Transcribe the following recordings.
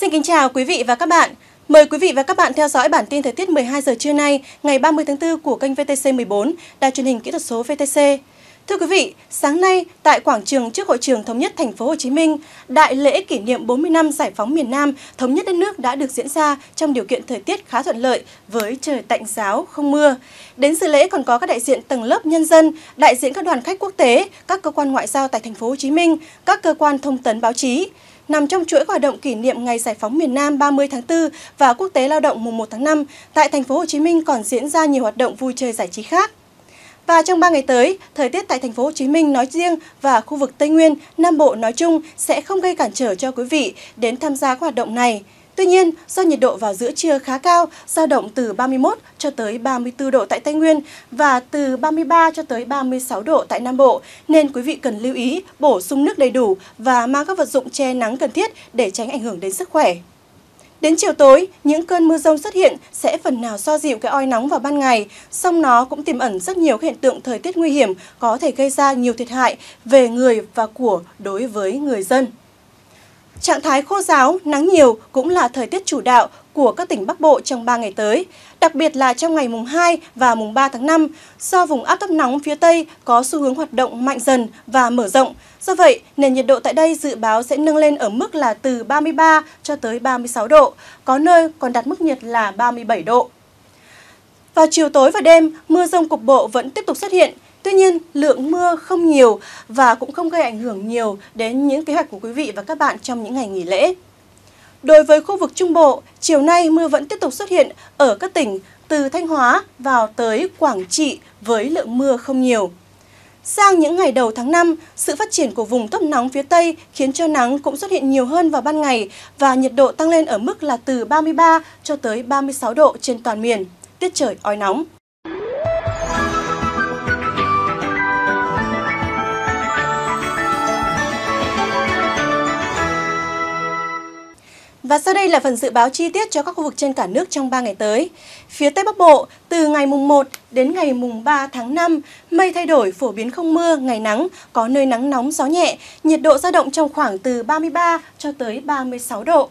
Xin kính chào quý vị và các bạn. Mời quý vị và các bạn theo dõi bản tin thời tiết 12 giờ trưa nay, ngày 30 tháng 4 của kênh VTC 14, đài truyền hình kỹ thuật số VTC. Thưa quý vị, sáng nay tại quảng trường trước hội trường thống nhất thành phố Hồ Chí Minh, đại lễ kỷ niệm 40 năm giải phóng miền Nam, thống nhất đất nước đã được diễn ra trong điều kiện thời tiết khá thuận lợi với trời tạnh giáo, không mưa. Đến dự lễ còn có các đại diện tầng lớp nhân dân, đại diện các đoàn khách quốc tế, các cơ quan ngoại giao tại thành phố Hồ Chí Minh, các cơ quan thông tấn báo chí nằm trong chuỗi hoạt động kỷ niệm Ngày Giải phóng miền Nam 30 tháng 4 và Quốc tế Lao động mùng 1 tháng 5, tại thành phố Hồ Chí Minh còn diễn ra nhiều hoạt động vui chơi giải trí khác. Và trong 3 ngày tới, thời tiết tại thành phố Hồ Chí Minh nói riêng và khu vực Tây Nguyên, Nam Bộ nói chung sẽ không gây cản trở cho quý vị đến tham gia các hoạt động này. Tuy nhiên, do nhiệt độ vào giữa trưa khá cao, dao động từ 31 cho tới 34 độ tại Tây Nguyên và từ 33 cho tới 36 độ tại Nam Bộ, nên quý vị cần lưu ý bổ sung nước đầy đủ và mang các vật dụng che nắng cần thiết để tránh ảnh hưởng đến sức khỏe. Đến chiều tối, những cơn mưa rông xuất hiện sẽ phần nào so dịu cái oi nóng vào ban ngày, song nó cũng tiềm ẩn rất nhiều hiện tượng thời tiết nguy hiểm có thể gây ra nhiều thiệt hại về người và của đối với người dân. Trạng thái khô giáo, nắng nhiều cũng là thời tiết chủ đạo của các tỉnh Bắc Bộ trong 3 ngày tới, đặc biệt là trong ngày mùng 2 và mùng 3 tháng 5, do vùng áp thấp nóng phía Tây có xu hướng hoạt động mạnh dần và mở rộng. Do vậy, nền nhiệt độ tại đây dự báo sẽ nâng lên ở mức là từ 33 cho tới 36 độ, có nơi còn đạt mức nhiệt là 37 độ. Vào chiều tối và đêm, mưa rông cục bộ vẫn tiếp tục xuất hiện, Tuy nhiên, lượng mưa không nhiều và cũng không gây ảnh hưởng nhiều đến những kế hoạch của quý vị và các bạn trong những ngày nghỉ lễ. Đối với khu vực Trung Bộ, chiều nay mưa vẫn tiếp tục xuất hiện ở các tỉnh từ Thanh Hóa vào tới Quảng Trị với lượng mưa không nhiều. Sang những ngày đầu tháng 5, sự phát triển của vùng thấp nóng phía Tây khiến cho nắng cũng xuất hiện nhiều hơn vào ban ngày và nhiệt độ tăng lên ở mức là từ 33 cho tới 36 độ trên toàn miền. Tiết trời oi nóng. sau đây là phần dự báo chi tiết cho các khu vực trên cả nước trong 3 ngày tới. Phía Tây Bắc Bộ, từ ngày mùng 1 đến ngày mùng 3 tháng 5, mây thay đổi phổ biến không mưa, ngày nắng, có nơi nắng nóng gió nhẹ, nhiệt độ dao động trong khoảng từ 33 cho tới 36 độ.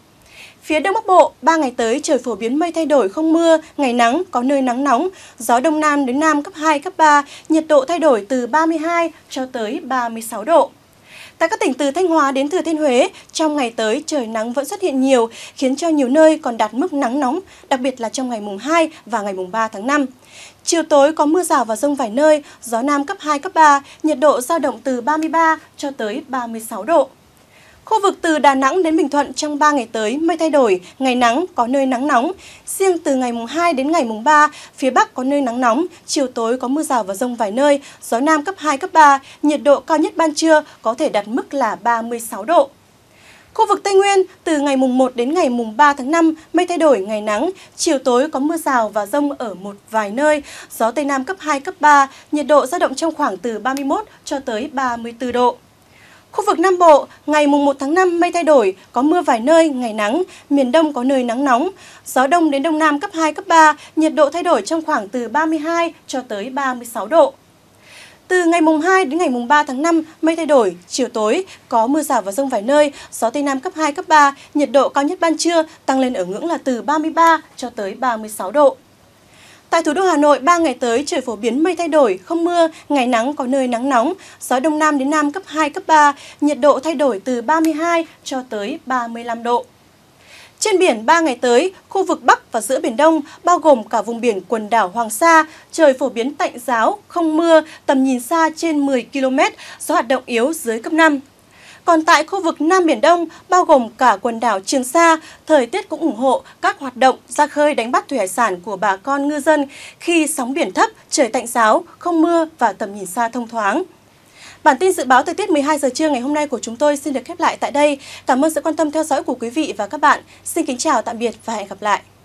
Phía Đông Bắc Bộ, 3 ngày tới trời phổ biến mây thay đổi không mưa, ngày nắng, có nơi nắng nóng, gió Đông Nam đến Nam cấp 2, cấp 3, nhiệt độ thay đổi từ 32 cho tới 36 độ. Tại các tỉnh từ Thanh Hóa đến Thừa Thiên Huế, trong ngày tới trời nắng vẫn xuất hiện nhiều, khiến cho nhiều nơi còn đạt mức nắng nóng, đặc biệt là trong ngày mùng 2 và ngày mùng 3 tháng 5. Chiều tối có mưa rào và rông vài nơi, gió nam cấp 2, cấp 3, nhiệt độ giao động từ 33 cho tới 36 độ. Khu vực từ Đà Nẵng đến Bình Thuận trong 3 ngày tới mây thay đổi, ngày nắng, có nơi nắng nóng. Riêng từ ngày mùng 2 đến ngày mùng 3, phía Bắc có nơi nắng nóng, chiều tối có mưa rào và rông vài nơi, gió Nam cấp 2, cấp 3, nhiệt độ cao nhất ban trưa có thể đạt mức là 36 độ. Khu vực Tây Nguyên, từ ngày mùng 1 đến ngày mùng 3 tháng 5, mây thay đổi, ngày nắng, chiều tối có mưa rào và rông ở một vài nơi, gió Tây Nam cấp 2, cấp 3, nhiệt độ dao động trong khoảng từ 31 cho tới 34 độ. Khu vực Nam Bộ, ngày mùng 1 tháng 5 mây thay đổi, có mưa vài nơi, ngày nắng, miền Đông có nơi nắng nóng. Gió Đông đến Đông Nam cấp 2, cấp 3, nhiệt độ thay đổi trong khoảng từ 32 cho tới 36 độ. Từ ngày mùng 2 đến ngày mùng 3 tháng 5, mây thay đổi, chiều tối, có mưa rào và rông vài nơi, gió Tây Nam cấp 2, cấp 3, nhiệt độ cao nhất ban trưa tăng lên ở ngưỡng là từ 33 cho tới 36 độ. Tại thủ đô Hà Nội, 3 ngày tới trời phổ biến mây thay đổi, không mưa, ngày nắng có nơi nắng nóng, gió đông nam đến nam cấp 2, cấp 3, nhiệt độ thay đổi từ 32 cho tới 35 độ. Trên biển 3 ngày tới, khu vực Bắc và giữa Biển Đông, bao gồm cả vùng biển quần đảo Hoàng Sa, trời phổ biến tạnh giáo, không mưa, tầm nhìn xa trên 10 km, gió hoạt động yếu dưới cấp 5. Còn tại khu vực Nam Biển Đông, bao gồm cả quần đảo Trường Sa, thời tiết cũng ủng hộ các hoạt động ra khơi đánh bắt thủy hải sản của bà con ngư dân khi sóng biển thấp, trời tạnh giáo, không mưa và tầm nhìn xa thông thoáng. Bản tin dự báo thời tiết 12 giờ trưa ngày hôm nay của chúng tôi xin được khép lại tại đây. Cảm ơn sự quan tâm theo dõi của quý vị và các bạn. Xin kính chào, tạm biệt và hẹn gặp lại.